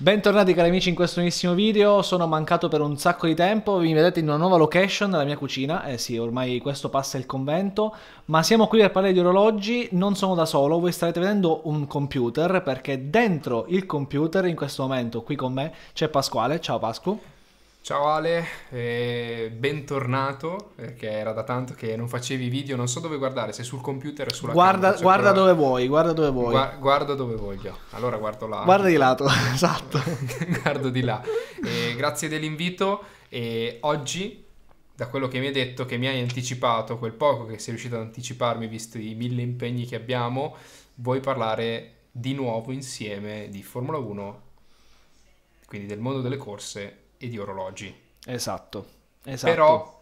Bentornati cari amici in questo nuovissimo video, sono mancato per un sacco di tempo, vi vedete in una nuova location nella mia cucina, eh sì ormai questo passa il convento, ma siamo qui per parlare di orologi, non sono da solo, voi starete vedendo un computer perché dentro il computer in questo momento qui con me c'è Pasquale, ciao Pasqu. Ciao Ale, eh, bentornato perché era da tanto che non facevi video, non so dove guardare, se sul computer o sulla guarda, camera, cioè guarda dove vuoi, guarda dove vuoi. Gua guarda dove voglio, allora guardo là. Guarda di lato, esatto. guardo di là. Eh, grazie dell'invito e oggi, da quello che mi hai detto, che mi hai anticipato, quel poco che sei riuscito ad anticiparmi visto i mille impegni che abbiamo, vuoi parlare di nuovo insieme di Formula 1, quindi del mondo delle corse e di orologi. Esatto, esatto. Però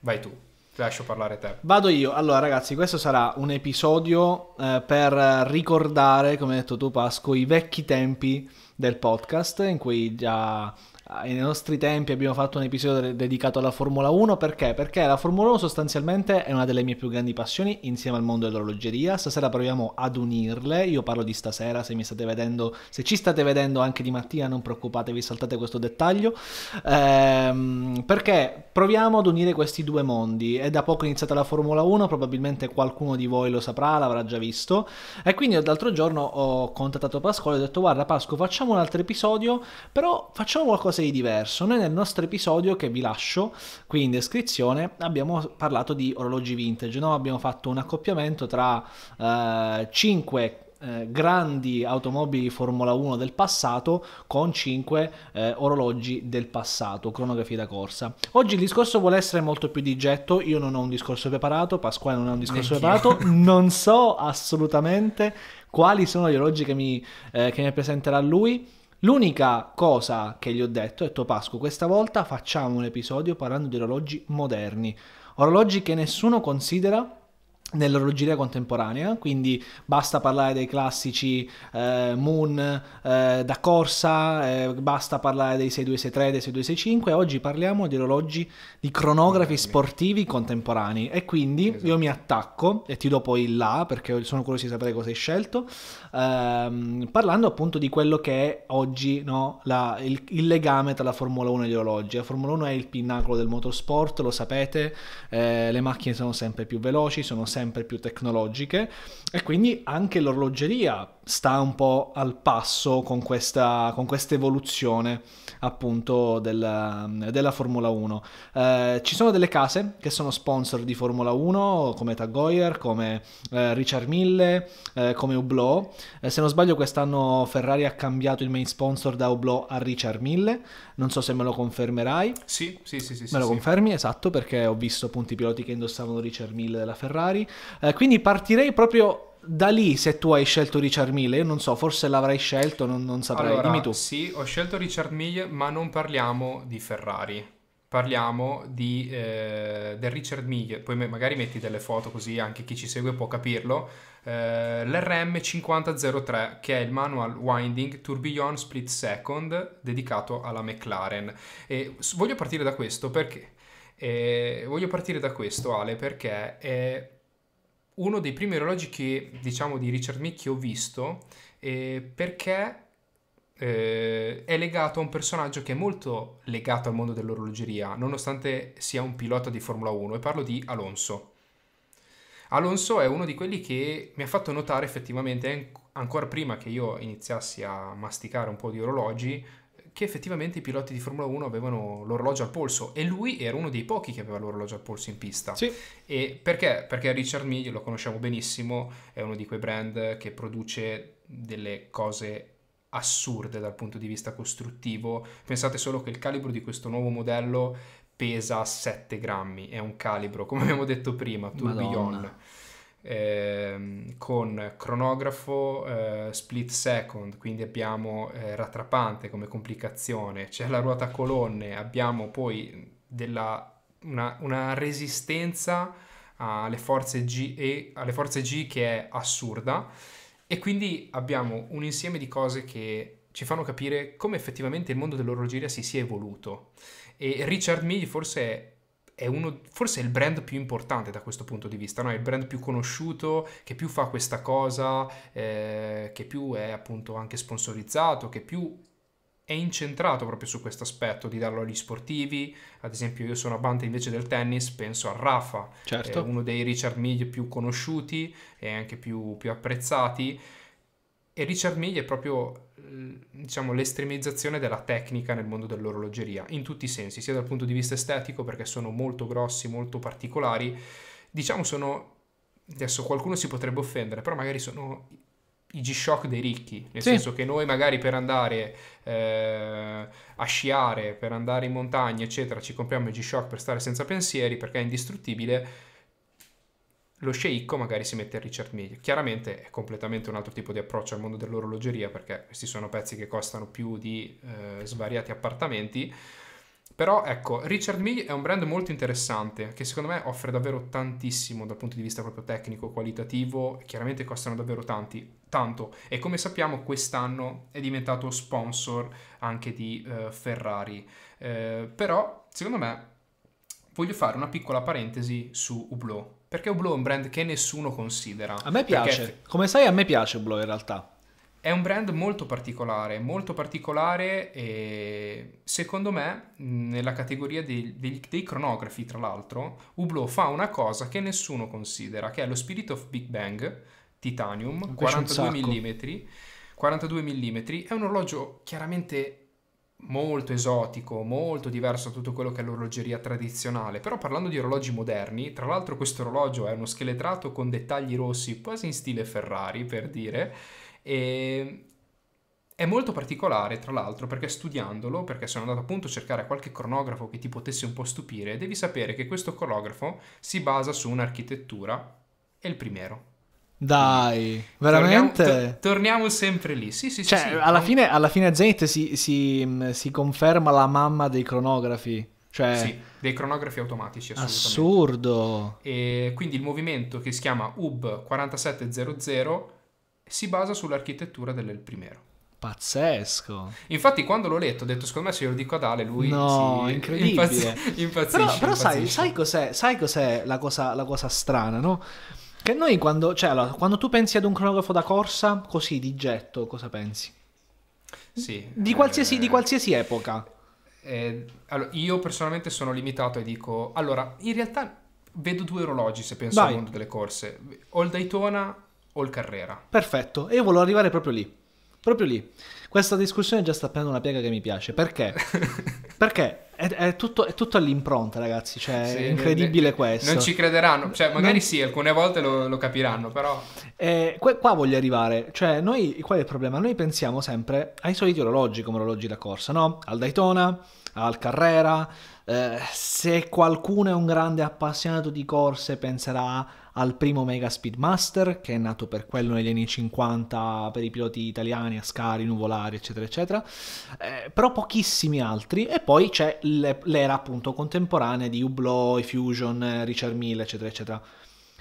vai tu. lascio parlare te. Vado io. Allora, ragazzi, questo sarà un episodio eh, per ricordare, come hai detto tu, Pasco, i vecchi tempi del podcast in cui già Ah, nei nostri tempi abbiamo fatto un episodio dedicato alla Formula 1 perché? Perché la Formula 1 sostanzialmente è una delle mie più grandi passioni insieme al mondo dell'orologeria. Stasera proviamo ad unirle. Io parlo di stasera, se mi state vedendo, se ci state vedendo anche di mattina, non preoccupatevi, saltate questo dettaglio. Ehm, perché proviamo ad unire questi due mondi. È da poco iniziata la Formula 1, probabilmente qualcuno di voi lo saprà, l'avrà già visto. E quindi l'altro giorno ho contattato Pasquale e ho detto "Guarda Pasco, facciamo un altro episodio, però facciamo qualcosa qualcosa di diverso. Noi nel nostro episodio che vi lascio qui in descrizione abbiamo parlato di orologi vintage, no? abbiamo fatto un accoppiamento tra eh, 5 eh, grandi automobili Formula 1 del passato con 5 eh, orologi del passato, cronografie da corsa. Oggi il discorso vuole essere molto più di getto, io non ho un discorso preparato, Pasquale non ha un discorso Neanch'io. preparato, non so assolutamente quali sono gli orologi che mi, eh, che mi presenterà lui L'unica cosa che gli ho detto, ho detto Pasco, questa volta facciamo un episodio parlando di orologi moderni, orologi che nessuno considera nell'orologeria contemporanea, quindi basta parlare dei classici eh, Moon eh, da corsa, eh, basta parlare dei 6263, dei 6265, oggi parliamo di orologi di cronografi sportivi contemporanei e quindi esatto. io mi attacco e ti do poi il là perché sono curioso di sapere cosa hai scelto, ehm, parlando appunto di quello che è oggi no, la, il, il, legame tra la Formula 1 e gli orologi. La Formula 1 è il pinnacolo del motorsport, lo sapete, eh, le macchine sono sempre più veloci, sono sempre sempre più tecnologiche e quindi anche l'orologeria sta un po' al passo con questa, con questa evoluzione appunto della, della Formula 1. Eh, ci sono delle case che sono sponsor di Formula 1 come Tag Heuer, come eh, Richard Mille, eh, come Hublot. Eh, se non sbaglio quest'anno Ferrari ha cambiato il main sponsor da Hublot a Richard Mille, non so se me lo confermerai. Sì, sì, sì. sì me sì, lo sì. confermi, esatto, perché ho visto appunto i piloti che indossavano Richard Mille della Ferrari. Eh, quindi partirei proprio da lì se tu hai scelto Richard Mille, io non so, forse l'avrai scelto, non, non saprei, allora, dimmi tu. Sì, ho scelto Richard Mille, ma non parliamo di Ferrari, parliamo di, eh, del Richard Mille, poi magari metti delle foto così anche chi ci segue può capirlo, eh, l'RM5003 che è il manual winding tourbillon split second dedicato alla McLaren. E voglio partire da questo perché... Eh, voglio partire da questo Ale perché è uno dei primi orologi che diciamo di Richard Mickey ho visto eh, perché eh, è legato a un personaggio che è molto legato al mondo dell'orologeria nonostante sia un pilota di Formula 1 e parlo di Alonso. Alonso è uno di quelli che mi ha fatto notare effettivamente ancora prima che io iniziassi a masticare un po' di orologi che effettivamente i piloti di Formula 1 avevano l'orologio al polso e lui era uno dei pochi che aveva l'orologio al polso in pista. Sì. E perché? Perché Richard Mille, lo conosciamo benissimo, è uno di quei brand che produce delle cose assurde dal punto di vista costruttivo. Pensate solo che il calibro di questo nuovo modello pesa 7 grammi, è un calibro, come abbiamo detto prima, tourbillon. Madonna eh, con cronografo eh, split second, quindi abbiamo eh, rattrapante come complicazione, c'è la ruota colonne, abbiamo poi della, una, una, resistenza alle forze, G, e, alle forze G che è assurda e quindi abbiamo un insieme di cose che ci fanno capire come effettivamente il mondo dell'orologeria si sia evoluto. E Richard Mille forse è è uno, forse è il brand più importante da questo punto di vista, no? è il brand più conosciuto, che più fa questa cosa, eh, che più è appunto anche sponsorizzato, che più è incentrato proprio su questo aspetto di darlo agli sportivi, ad esempio io sono amante invece del tennis, penso a Rafa, certo. Eh, uno dei Richard Mead più conosciuti e anche più, più apprezzati, e Richard Mille è proprio eh, diciamo, l'estremizzazione della tecnica nel mondo dell'orologeria, in tutti i sensi, sia dal punto di vista estetico, perché sono molto grossi, molto particolari, diciamo sono, adesso qualcuno si potrebbe offendere, però magari sono i G-Shock dei ricchi, nel sì. senso che noi magari per andare eh, a sciare, per andare in montagna, eccetera, ci compriamo il G-Shock per stare senza pensieri, perché è indistruttibile, lo sceicco magari si mette a Richard Mille. Chiaramente è completamente un altro tipo di approccio al mondo dell'orologeria perché questi sono pezzi che costano più di eh, svariati appartamenti. Però ecco, Richard Mille è un brand molto interessante che secondo me offre davvero tantissimo dal punto di vista proprio tecnico, qualitativo, chiaramente costano davvero tanti, tanto e come sappiamo quest'anno è diventato sponsor anche di eh, Ferrari. Eh, però secondo me voglio fare una piccola parentesi su Hublot perché Hublot è un brand che nessuno considera. A me piace. Perché... Come sai, a me piace Hublot in realtà. È un brand molto particolare, molto particolare e secondo me nella categoria dei, dei, dei, cronografi tra l'altro Hublot fa una cosa che nessuno considera che è lo Spirit of Big Bang Titanium 42 mm, 42 mm è un orologio chiaramente molto esotico, molto diverso da tutto quello che è l'orologeria tradizionale. Però parlando di orologi moderni, tra l'altro questo orologio è uno scheletrato con dettagli rossi quasi in stile Ferrari, per dire, e è molto particolare, tra l'altro, perché studiandolo, perché sono andato appunto a cercare qualche cronografo che ti potesse un po' stupire, devi sapere che questo cronografo si basa su un'architettura, è il primero dai, veramente? Torniamo, to- torniamo, sempre lì. Sì, sì, cioè, sì. Alla, no? fine, alla fine Zenith si, si, mm, si, conferma la mamma dei cronografi. Cioè... Sì, dei cronografi automatici. Assurdo. E quindi il movimento che si chiama UB 4700 si basa sull'architettura dell'El Primero. Pazzesco. Infatti, quando l'ho letto, ho detto: Secondo me, se io lo dico ad Ale, lui. No, si... incredibile. Impazz... Impazzisce. Però, però impazzisce. Sai, sai, cos'è, sai, cos'è, la cosa, la cosa strana, no? Che noi quando, cioè, allora, quando tu pensi ad un cronografo da corsa, così di getto, cosa pensi? Sì. Di qualsiasi, eh, di qualsiasi epoca. Eh, allora, io personalmente sono limitato e dico, allora, in realtà vedo due orologi se penso Vai. al mondo delle corse, o il Daytona o il Carrera. Perfetto, e io volevo arrivare proprio lì, proprio lì. Questa discussione già sta prendendo una piega che mi piace, perché Perché è, è, tutto, è, tutto, all'impronta, ragazzi. Cioè, sì, è incredibile ne, questo. Non ci crederanno. Cioè, magari non... sì, alcune volte lo, lo capiranno, però. Eh, qua voglio arrivare. Cioè, noi, qual è il problema? Noi pensiamo sempre ai soliti orologi come orologi da corsa, no? Al Daytona, al Carrera. Eh, se qualcuno è un grande appassionato di corse, penserà al primo Mega Speedmaster, che è nato per quello negli anni 50, per i piloti italiani, Ascari, Nuvolari, eccetera, eccetera, eh, però pochissimi altri, e poi c'è l'era appunto contemporanea di Hublot, Fusion, eh, Richard Mille, eccetera, eccetera.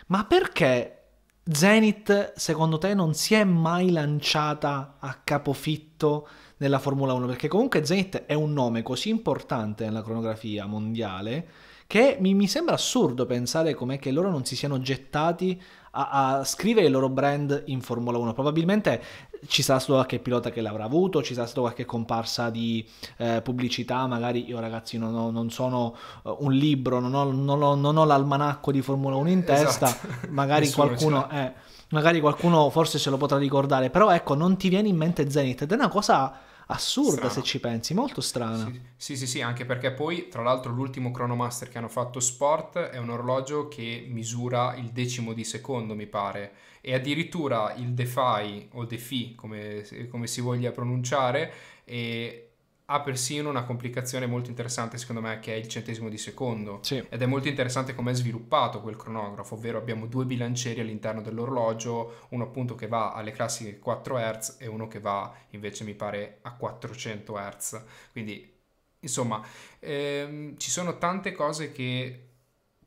Ma perché Zenith, secondo te, non si è mai lanciata a capofitto nella Formula 1, perché comunque Zenit è un nome così importante nella cronografia mondiale che mi, mi sembra assurdo pensare com'è che loro non si siano gettati a, a, scrivere il loro brand in Formula 1. Probabilmente ci sarà stato qualche pilota che l'avrà avuto, ci sarà stato qualche comparsa di eh, pubblicità, magari io ragazzi non, ho, non sono uh, un libro, non ho, non, ho, non ho, l'almanacco di Formula 1 in esatto. testa, esatto. magari qualcuno... Eh, magari qualcuno forse se lo potrà ricordare, però ecco, non ti viene in mente Zenith ed è una cosa assurda Strano. se ci pensi, molto strana. Sì, sì, sì, sì, anche perché poi, tra l'altro, l'ultimo cronomaster che hanno fatto sport è un orologio che misura il decimo di secondo, mi pare, e addirittura il Defy, o Defy, come, come si voglia pronunciare, è ha persino una complicazione molto interessante secondo me che è il centesimo di secondo sì. ed è molto interessante come è sviluppato quel cronografo ovvero abbiamo due bilancieri all'interno dell'orologio uno appunto che va alle classiche 4 Hz e uno che va invece mi pare a 400 Hz quindi insomma ehm, ci sono tante cose che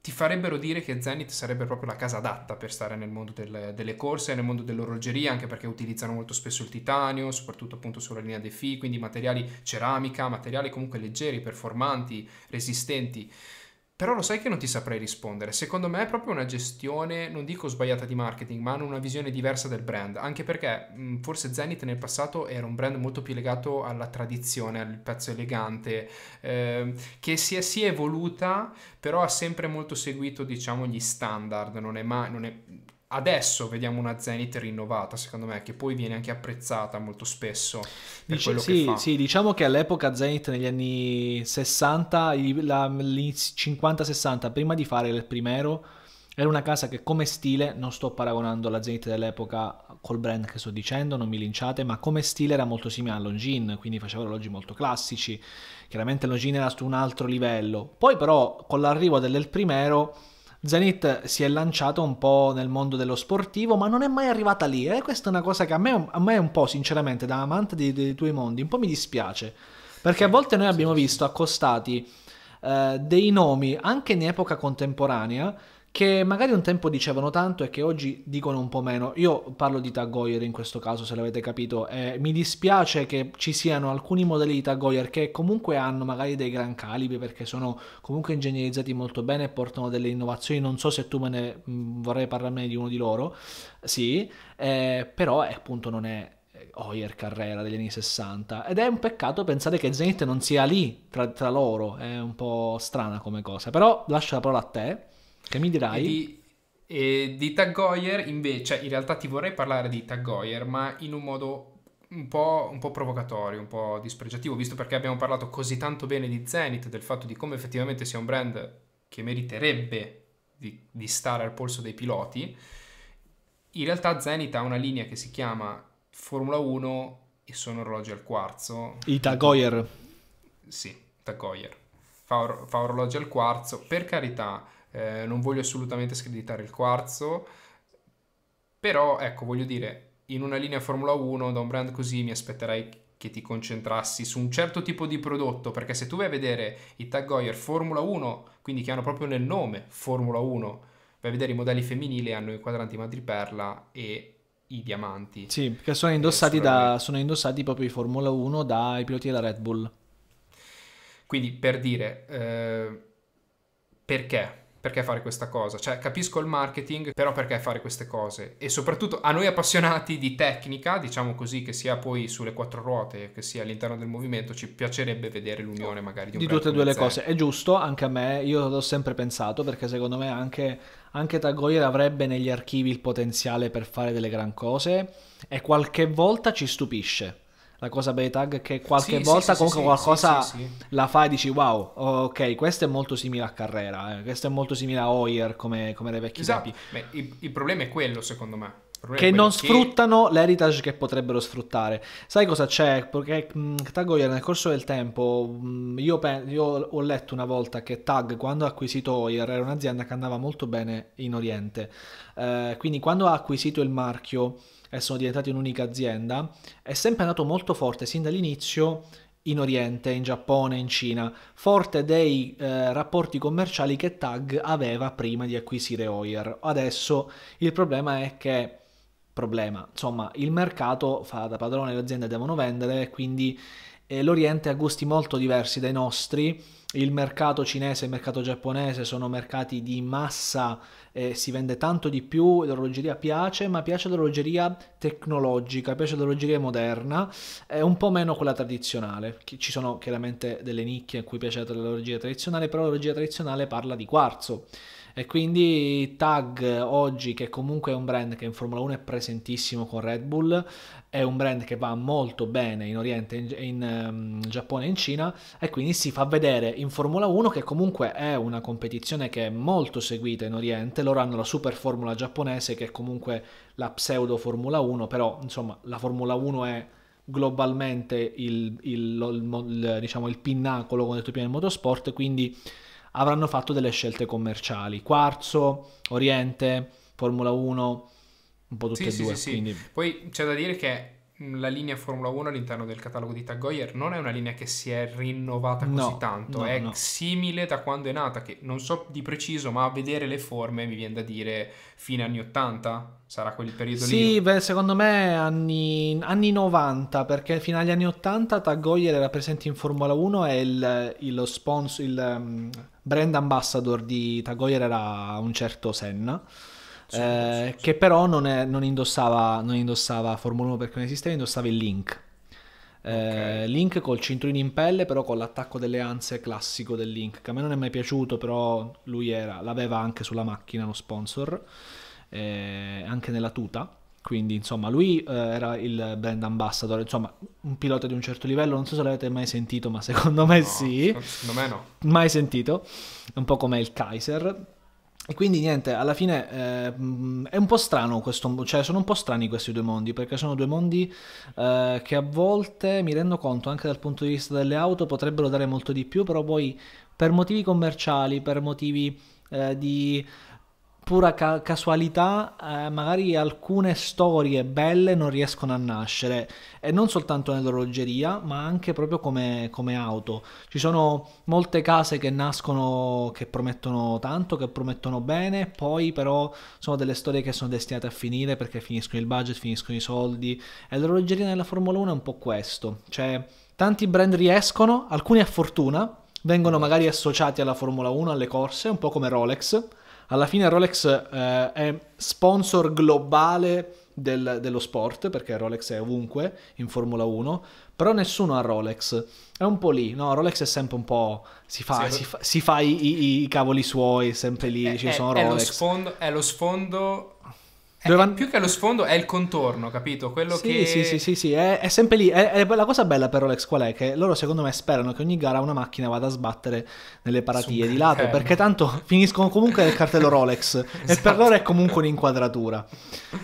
ti farebbero dire che Zenith sarebbe proprio la casa adatta per stare nel mondo del, delle corse, nel mondo dell'orologeria, anche perché utilizzano molto spesso il titanio, soprattutto appunto sulla linea dei FI, quindi materiali ceramica, materiali comunque leggeri, performanti, resistenti. Però lo sai che non ti saprei rispondere. Secondo me è proprio una gestione, non dico sbagliata di marketing, ma hanno una visione diversa del brand. Anche perché mh, mm, forse Zenith nel passato era un brand molto più legato alla tradizione, al pezzo elegante, eh, che si è, si è evoluta, però ha sempre molto seguito, diciamo, gli standard. Non è mai, non è, adesso vediamo una Zenith rinnovata, secondo me, che poi viene anche apprezzata molto spesso. Dice, sì, sì, diciamo che all'epoca Zenith negli anni 60, la, 50-60, prima di fare il primero, era una casa che come stile, non sto paragonando la Zenith dell'epoca col brand che sto dicendo, non mi linciate, ma come stile era molto simile a Longin, quindi faceva orologi molto classici. Chiaramente Longin era su un altro livello. Poi però con l'arrivo del primero Zenit si è lanciata un po' nel mondo dello sportivo, ma non è mai arrivata lì. E eh? questa è una cosa che a me, a me un po', sinceramente, da amante dei, dei, tuoi mondi, un po' mi dispiace. Perché a volte noi abbiamo visto accostati eh, dei nomi, anche in epoca contemporanea, che magari un tempo dicevano tanto e che oggi dicono un po' meno. Io parlo di Tagoyer in questo caso, se l'avete capito. Eh, mi dispiace che ci siano alcuni modelli di Tagoyer che comunque hanno magari dei gran calibri perché sono comunque ingegnerizzati molto bene e portano delle innovazioni. Non so se tu me ne mh, mm, vorrei parlarne di uno di loro, sì, eh, però eh, appunto non è Hoyer eh, Carrera degli anni 60 ed è un peccato pensare che Zenith non sia lì tra, tra loro, è un po' strana come cosa, però lascio la parola a te che mi dirai? E di, e di Tag invece, in realtà ti vorrei parlare di Tag ma in un modo un po', un po', provocatorio, un po' dispregiativo, visto perché abbiamo parlato così tanto bene di Zenith, del fatto di come effettivamente sia un brand che meriterebbe di, di stare al polso dei piloti. In realtà Zenith ha una linea che si chiama Formula 1 e sono orologi al quarzo. I Tagoyer. Sì, Tagoyer. Fa, or- fa orologi al quarzo. Per carità, eh, non voglio assolutamente screditare il quarzo, però ecco, voglio dire, in una linea Formula 1 da un brand così mi aspetterei che ti concentrassi su un certo tipo di prodotto, perché se tu vai a vedere i tag Heuer Formula 1, quindi che hanno proprio nel nome Formula 1, vai a vedere i modelli femminili hanno i quadranti madriperla e i diamanti. Sì, perché sono indossati, da, sono indossati proprio i Formula 1 dai piloti della Red Bull. Quindi per dire, eh, perché? perché fare questa cosa? Cioè, capisco il marketing, però perché fare queste cose? E soprattutto a noi appassionati di tecnica, diciamo così, che sia poi sulle quattro ruote, che sia all'interno del movimento, ci piacerebbe vedere l'unione magari di, un di tutte e due le cose. È giusto, anche a me, io l'ho sempre pensato, perché secondo me anche anche Tagoyer avrebbe negli archivi il potenziale per fare delle gran cose e qualche volta ci stupisce la cosa bei tag che qualche sì, volta sì, comunque sì, qualcosa la fa e dici wow, ok, questo è molto simile a Carrera, eh, questo è molto simile a Hoyer come, come dei vecchi esatto. Beh, il, il problema è quello secondo me che non che... sfruttano l'heritage che potrebbero sfruttare. Sai cosa c'è? Perché mh, mm, Tag Heuer nel corso del tempo, mh, mm, io, pe- io, ho letto una volta che Tag quando ha acquisito Hoyer era un'azienda che andava molto bene in Oriente, eh, quindi quando ha acquisito il marchio e sono diventati un'unica azienda, è sempre andato molto forte sin dall'inizio in Oriente, in Giappone, in Cina, forte dei eh, rapporti commerciali che Tag aveva prima di acquisire Oyer. Adesso il problema è che problema, insomma, il mercato fa da padrone, le aziende devono vendere, quindi eh, l'Oriente ha gusti molto diversi dai nostri, il mercato cinese e il mercato giapponese sono mercati di massa, eh, si vende tanto di più, l'orologeria piace, ma piace l'orologeria tecnologica, piace l'orologeria moderna, è un po' meno quella tradizionale. Ci sono chiaramente delle nicchie a cui piace l'orologeria tradizionale, però l'orologeria tradizionale parla di quarzo. E quindi Tag oggi, che comunque è un brand che in Formula 1 è presentissimo con Red Bull, è un brand che va molto bene in Oriente, in, in um, Giappone e in Cina, e quindi si fa vedere in Formula 1, che comunque è una competizione che è molto seguita in Oriente. Loro hanno la super formula giapponese, che è comunque la pseudo Formula 1, però insomma la Formula 1 è globalmente il, il, il, il diciamo, pinnacolo, come ho detto prima, del motorsport, quindi avranno fatto delle scelte commerciali. Quarzo, Oriente, Formula 1, un po' tutte sì, e due. Sì, quindi... sì. Poi c'è da dire che mm, la linea Formula 1 all'interno del catalogo di Tag Heuer non è una linea che si è rinnovata così no, tanto, no, è no. simile da quando è nata, che non so di preciso, ma a vedere le forme mi viene da dire fine anni 80, sarà quel periodo sì, lì. Sì, beh, secondo me anni, anni, 90, perché fino agli anni 80 Tag Heuer era presente in Formula 1 e il, il sponsor, il, mm, brand ambassador di Tagoyer era un certo Senna. eh, sì, sì. Che però non, è, non, indossava, non indossava Formula 1 perché non esisteva, indossava il Link. Eh, okay. Link col cinturino in pelle, però con l'attacco delle anse classico del Link, che a me non è mai piaciuto, però lui era, l'aveva anche sulla macchina lo sponsor, eh, anche nella tuta quindi insomma lui eh, era il brand ambassador, insomma un pilota di un certo livello, non so se l'avete mai sentito, ma secondo me no, sì. Secondo me no. Mai sentito, un po' come il Kaiser. E quindi niente, alla fine eh, è un po' strano questo, cioè sono un po' strani questi due mondi, perché sono due mondi eh, che a volte, mi rendo conto, anche dal punto di vista delle auto potrebbero dare molto di più, però poi per motivi commerciali, per motivi eh, di pura ca- casualità, eh, magari alcune storie belle non riescono a nascere, e non soltanto nell'orologeria, ma anche proprio come, come, auto. Ci sono molte case che nascono, che promettono tanto, che promettono bene, poi però sono delle storie che sono destinate a finire perché finiscono il budget, finiscono i soldi, e l'orologeria nella Formula 1 è un po' questo, cioè tanti brand riescono, alcuni a fortuna, vengono magari associati alla Formula 1, alle corse, un po' come Rolex alla fine Rolex eh, è sponsor globale del, dello sport, perché Rolex è ovunque in Formula 1, però nessuno ha Rolex. È un po' lì, no? Rolex è sempre un po'. Si fa, sì, si fa, si fa i, i, i, cavoli suoi, sempre lì. È, ci sono è, Rolex. È lo, sfondo, è lo sfondo dove Più che lo sfondo è il contorno, capito? Quello sì, che... sì, sì, sì, sì. È, è, sempre lì. È, è, la cosa bella per Rolex qual è? Che loro secondo me sperano che ogni gara una macchina vada a sbattere nelle paratie di lato, perché tanto finiscono comunque nel cartello Rolex esatto. e per loro è comunque un'inquadratura.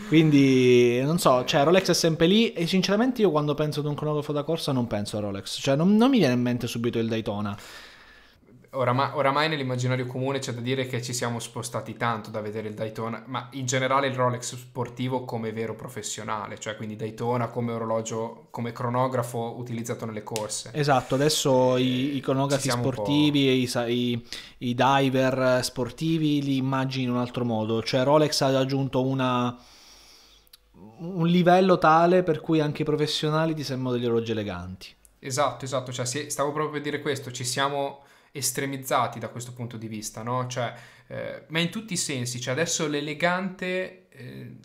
Quindi non so, cioè Rolex è sempre lì e sinceramente io quando penso ad un cronografo da corsa non penso a Rolex, cioè non, non mi viene in mente subito il Daytona oramai, oramai nell'immaginario comune c'è da dire che ci siamo spostati tanto da vedere il Daytona, ma in generale il Rolex sportivo come vero professionale, cioè quindi Daytona come orologio, come cronografo utilizzato nelle corse. Esatto, adesso i, eh, i cronografi sportivi e i, i, diver eh, sportivi li immagini in un altro modo, cioè Rolex ha aggiunto una, un livello tale per cui anche i professionali ti sembrano degli orologi eleganti. Esatto, esatto, cioè, stavo proprio per dire questo, ci siamo estremizzati da questo punto di vista, no? Cioè, eh, ma in tutti i sensi, cioè adesso l'elegante... Eh,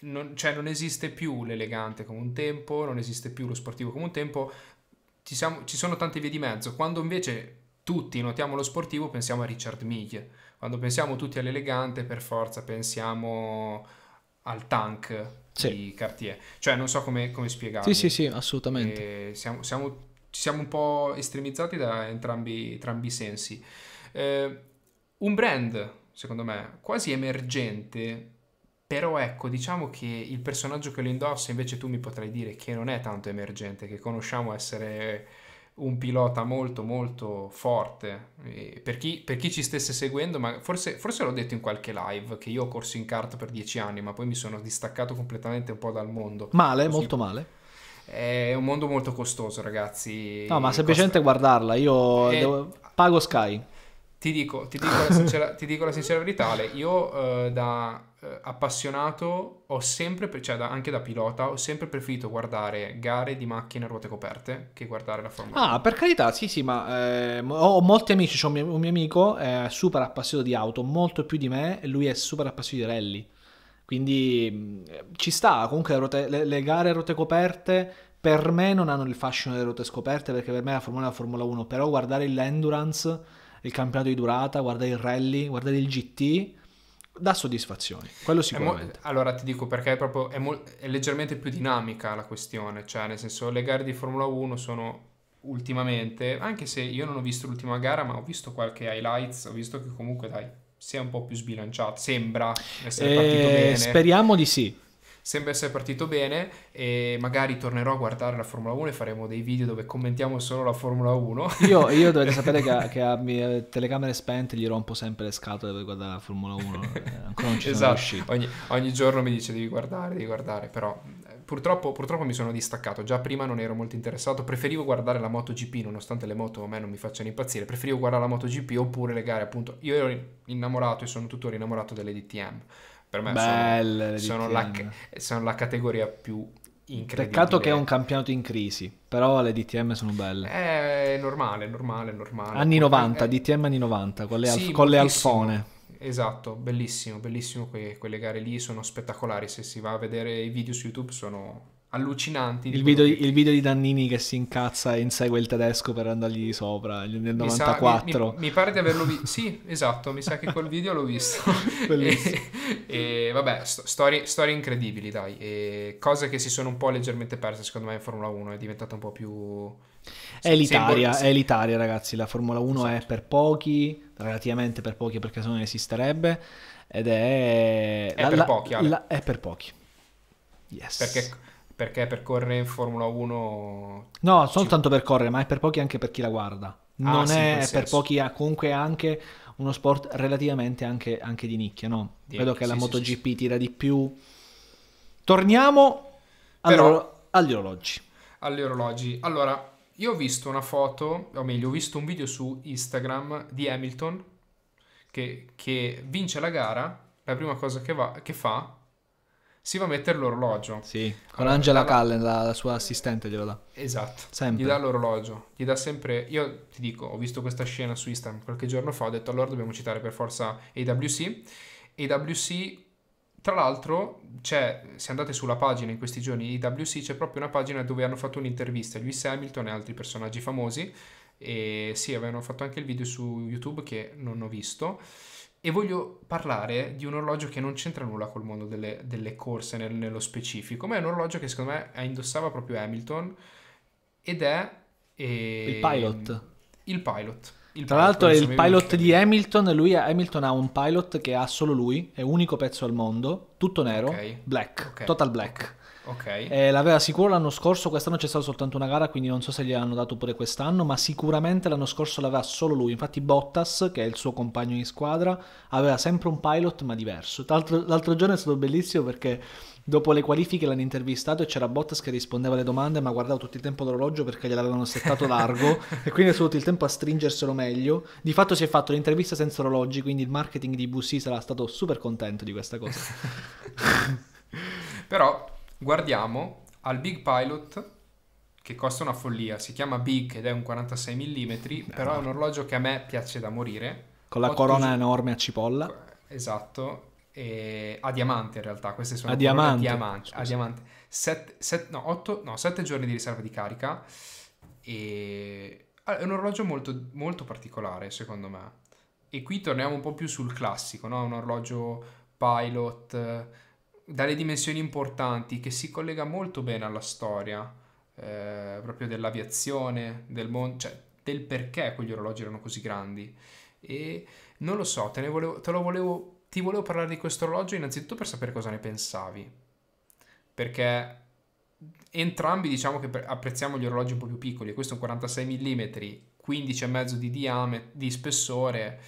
non, cioè non esiste più l'elegante come un tempo, non esiste più lo sportivo come un tempo, ci, siamo, ci sono tante vie di mezzo. Quando invece tutti notiamo lo sportivo, pensiamo a Richard Mille. Quando pensiamo tutti all'elegante, per forza pensiamo al tank sì. di Cartier. Cioè, non so come, come spiegarlo. Sì, sì, sì, assolutamente. Eh, siamo, siamo, ci siamo un po' estremizzati da entrambi, entrambi i sensi. Eh, un brand, secondo me, quasi emergente, però ecco, diciamo che il personaggio che lo indossa invece tu mi potrai dire che non è tanto emergente, che conosciamo essere un pilota molto molto forte. Per chi, per chi, ci stesse seguendo, ma forse, forse l'ho detto in qualche live, che io ho corso in kart per dieci anni, ma poi mi sono distaccato completamente un po' dal mondo. Male, Così. molto male è un mondo molto costoso, ragazzi. No, ma semplicemente Costa... guardarla. Io e... Eh, devo... pago Sky. Ti dico, ti dico, la, sincera, ti dico la sincera verità, Ale. Io eh, da eh, appassionato ho sempre, cioè da, anche da pilota, ho sempre preferito guardare gare di macchine a ruote coperte che guardare la Formula 1. Ah, per carità, sì, sì, ma eh, ho molti amici. C'è un un mio amico super appassionato di auto, molto più di me, e lui è super appassionato di rally. Quindi mm, ci sta, comunque le, rote, le, le gare a ruote coperte per me non hanno il fascino delle ruote scoperte perché per me la Formula è la Formula 1, però guardare l'endurance, il campionato di durata, guardare il rally, guardare il GT dà soddisfazioni, quello sicuramente. Mo- allora ti dico perché è, proprio, è, mo- è leggermente più dinamica la questione, cioè nel senso le gare di Formula 1 sono ultimamente, anche se io non ho visto l'ultima gara ma ho visto qualche highlights, ho visto che comunque dai sia un po' più sbilanciato. Sembra essere eh, partito bene. Speriamo di sì. Sembra essere partito bene e magari tornerò a guardare la Formula 1 e faremo dei video dove commentiamo solo la Formula 1. Io, io dovete sapere che, che a telecamere spente gli rompo sempre le scatole per guardare la Formula 1. Eh, ancora non ci esatto. sono riuscito. Ogni, ogni giorno mi dice devi guardare, devi guardare, però purtroppo, purtroppo, mi sono distaccato, già prima non ero molto interessato, preferivo guardare la MotoGP, nonostante le moto a me non mi facciano impazzire, preferivo guardare la MotoGP oppure le gare, appunto, io ero innamorato e sono tuttora innamorato delle DTM. Per me Belle, sono, sono la, sono la categoria più incredibile. Peccato che è un campionato in crisi, però le DTM sono belle. Eh, è normale, normale, normale. Anni 90, eh, DTM anni 90, con le, sì, al, con le alfone esatto, bellissimo, bellissimo que- quelle gare lì, sono spettacolari, se si va a vedere i video su YouTube sono allucinanti. Il video, che... il video, di Dannini che si incazza e insegue il tedesco per andargli sopra nel 94. Mi, sa, mi, mi pare di averlo visto. sì, esatto, mi sa che quel video l'ho visto. e, e, vabbè, sto, storie, storie, incredibili, dai. E cose che si sono un po' leggermente perse, secondo me, in Formula 1 è diventata un po' più è boh, l'Italia, è l'Italia ragazzi, la Formula 1 esatto. è per pochi, relativamente per pochi perché se non esisterebbe, ed è... È la, per pochi. La, è per pochi. Yes. Perché, perché percorre in Formula 1... No, soltanto per correre, ma è per pochi anche per chi la guarda. Ah, non ah, sì, è, per pochi, ha ah, comunque anche uno sport relativamente anche, anche di nicchia, no? Yeah, Vedo che sì, la MotoGP sì, tira di più. Torniamo Però, agli orologi. Agli orologi. Allora, io ho visto una foto, o meglio, ho visto un video su Instagram di Hamilton che, che vince la gara. La prima cosa che, va, che fa si va a mettere l'orologio. Sì, con allora, Angela alla... Cullen, la, la, sua assistente, glielo dà. Esatto, sempre. gli dà l'orologio, gli dà sempre... Io ti dico, ho visto questa scena su Instagram qualche giorno fa, ho detto allora dobbiamo citare per forza AWC. AWC tra l'altro, c'è, se andate sulla pagina in questi giorni di WC, c'è proprio una pagina dove hanno fatto un'intervista Lewis Hamilton e altri personaggi famosi. E sì, avevano fatto anche il video su YouTube che non ho visto. E voglio parlare di un orologio che non c'entra nulla col mondo delle, delle corse nel, nello specifico, ma è un orologio che secondo me indossava proprio Hamilton ed è... Eh, il pilot. Il pilot. Il Tra l'altro è il pilot di Hamilton, lui Hamilton ha un pilot che ha solo lui, è unico pezzo al mondo, tutto nero, okay. black, okay. total black. Okay. Eh, l'aveva sicuro l'anno scorso, quest'anno c'è stata soltanto una gara, quindi non so se gliel'hanno dato pure quest'anno, ma sicuramente l'anno scorso l'aveva solo lui. Infatti Bottas, che è il suo compagno di squadra, aveva sempre un pilot ma diverso. tra L'altro, l'altro giorno è stato bellissimo perché Dopo le qualifiche l'hanno intervistato e c'era Bottas che rispondeva alle domande, ma guardava tutto il tempo l'orologio perché gliel'avevano settato largo e quindi ha tutto il tempo a stringerselo meglio. Di fatto si è fatto l'intervista senza orologi, quindi il marketing di Bussi sarà stato super contento di questa cosa. Però guardiamo al Big Pilot che costa una follia, si chiama Big ed è un 46 mm, Beh, però è un orologio che a me piace da morire. Con la Otto corona gi- enorme a cipolla. Esatto, eh, a diamante in realtà, queste sono a diamante, diamante a diamante. Set, set, no, 8, no, 7 giorni di riserva di carica e... Allora, ah, è un orologio molto, molto particolare secondo me e qui torniamo un po' più sul classico, no? un orologio pilot dalle dimensioni importanti che si collega molto bene alla storia eh, proprio dell'aviazione, del mondo, cioè del perché quegli orologi erano così grandi e non lo so, te, volevo, te lo volevo ti volevo parlare di questo orologio innanzitutto per sapere cosa ne pensavi, perché entrambi diciamo che apprezziamo gli orologi un po' più piccoli, questo è un 46 mm, 15,5 di diametro, di spessore,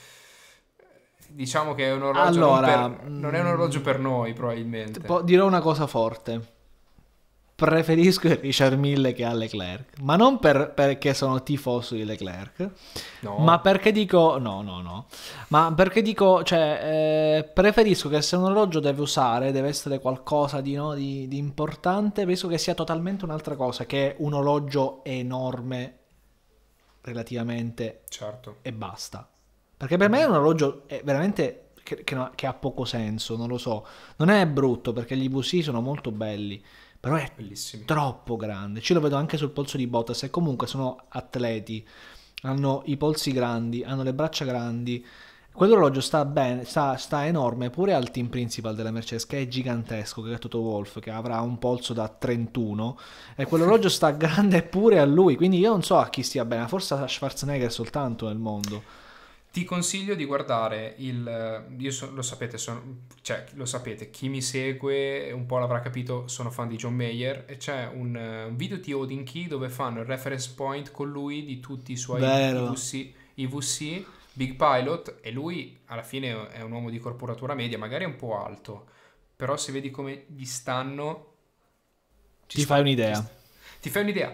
diciamo che è un orologio allora, non, per, mm, non è un orologio per noi probabilmente. Dirò una cosa forte preferisco il Richard Mille che ha Leclerc, ma non per, perché sono tifoso di Leclerc, no. ma perché dico no, no, no, ma perché dico, cioè, eh, preferisco che se un orologio deve usare, deve essere qualcosa di, no, di, di importante, penso che sia totalmente un'altra cosa che un orologio enorme relativamente certo. e basta. Perché per me è mm. un orologio è veramente che, che, che ha poco senso, non lo so. Non è brutto perché gli VC sono molto belli però è Bellissimi. troppo grande. Ce lo vedo anche sul polso di Bottas e comunque sono atleti, hanno i polsi grandi, hanno le braccia grandi. Quell'orologio sta, bene, sta, sta enorme pure al team principal della Mercedes che è gigantesco, che è Toto Wolf, che avrà un polso da 31 e quell'orologio sta grande pure a lui, quindi io non so a chi stia bene, forse a Schwarzenegger soltanto nel mondo. Ti consiglio di guardare il. Io so, lo sapete, sono, cioè, lo sapete, chi mi segue un po' l'avrà capito, sono fan di John Mayer. E c'è un, un video di Odin Key dove fanno il reference point con lui di tutti i suoi IVC, IVC, Big Pilot. E lui alla fine è un uomo di corporatura media, magari un po' alto, però se vedi come gli stanno. Ci ti stanno, fai un'idea. Ti, ti fai un'idea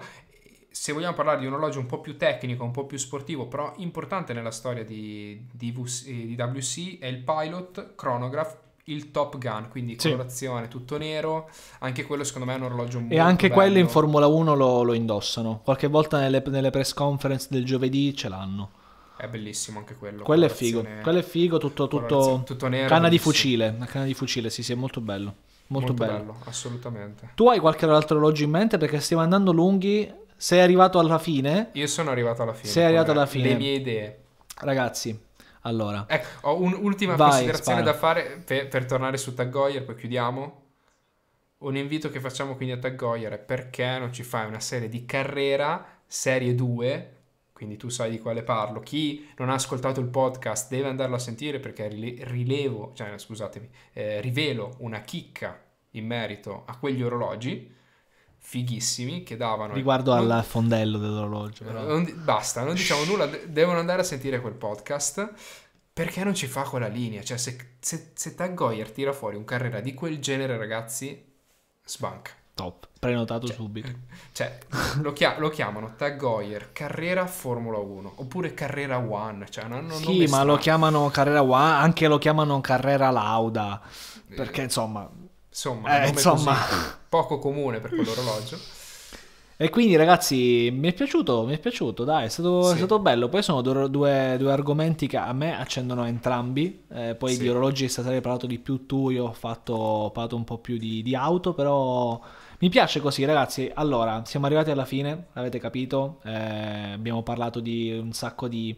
se vogliamo parlare di un orologio un po' più tecnico, un po' più sportivo, però importante nella storia di, di, VC, eh, di WC, è il Pilot Chronograph il Top Gun, quindi sì. colorazione tutto nero, anche quello secondo me è un orologio molto E anche bello. quello in Formula 1 lo, lo indossano, qualche volta nelle, nelle, press conference del giovedì ce l'hanno. È bellissimo anche quello. Quello è figo, quello è figo, tutto, tutto, tutto nero, canna di fucile, una canna di fucile, sì sì, è molto bello. Molto, molto bello. bello. assolutamente. Tu hai qualche altro orologio in mente perché stiamo andando lunghi sei arrivato alla fine? Io sono arrivato alla fine. Sei arrivato alla fine. Le mie idee. Ragazzi, allora. Ecco, ho un'ultima Vai, considerazione spara. da fare per, per, tornare su Tagoyer, poi chiudiamo. Un invito che facciamo quindi a Tagoyer è perché non ci fai una serie di carriera, serie 2, quindi tu sai di quale parlo. Chi non ha ascoltato il podcast deve andarlo a sentire perché rilevo, cioè scusatemi, eh, rivelo una chicca in merito a quegli orologi fighissimi che davano riguardo non, al fondello dell'orologio però. Non, basta non diciamo nulla devono andare a sentire quel podcast perché non ci fa quella linea cioè se, se, se Tag Goyer tira fuori un carrera di quel genere ragazzi sbanca top prenotato cioè, subito cioè lo, chia- lo, chiamano Tag Goyer carrera Formula 1 oppure carrera One cioè non, non, sì ma strano. lo chiamano carrera One anche lo chiamano carrera Lauda perché eh. insomma Insomma, eh, insomma. poco comune per quell'orologio. E quindi ragazzi mi è piaciuto, mi è piaciuto, dai, è stato, sì. è stato bello. Poi sono due, due, due, argomenti che a me accendono entrambi. Eh, poi sì. di orologi stasera hai parlato di più tu, io ho, fatto, ho parlato un po' più di, di, auto, però mi piace così ragazzi. Allora, siamo arrivati alla fine, l'avete capito, eh, abbiamo parlato di un sacco di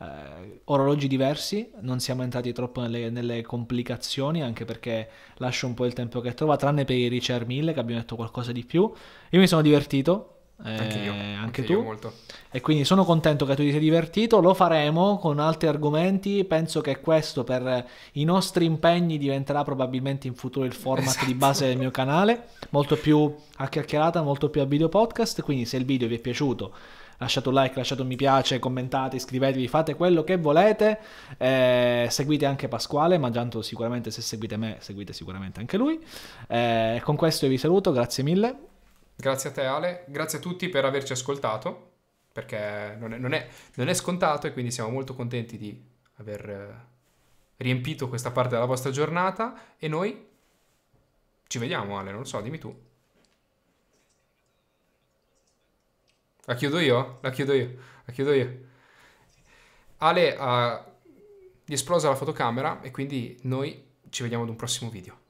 eh, orologi diversi, non siamo entrati troppo nelle, nelle, complicazioni anche perché lascio un po' il tempo che trova, tranne per i Richard 1000 che abbiamo detto qualcosa di più. Io mi sono divertito. Eh, anche io, anche tu. Io molto. E quindi sono contento che tu ti sia divertito. Lo faremo con altri argomenti. Penso che questo per i nostri impegni diventerà probabilmente in futuro il format esatto. di base del mio canale. Molto più a chiacchierata, molto più a video podcast. Quindi se il video vi è piaciuto lasciate un like, lasciate un mi piace, commentate, iscrivetevi, fate quello che volete, eh, seguite anche Pasquale, ma tanto sicuramente se seguite me, seguite sicuramente anche lui. Eh, con questo vi saluto, grazie mille. Grazie a te Ale, grazie a tutti per averci ascoltato, perché non è, non è, non è scontato e quindi siamo molto contenti di aver eh, riempito questa parte della vostra giornata e noi ci vediamo Ale, non lo so, dimmi tu. La chiudo io? La chiudo io. La chiudo io. Ale uh, esplosa la fotocamera e quindi noi ci vediamo ad un prossimo video.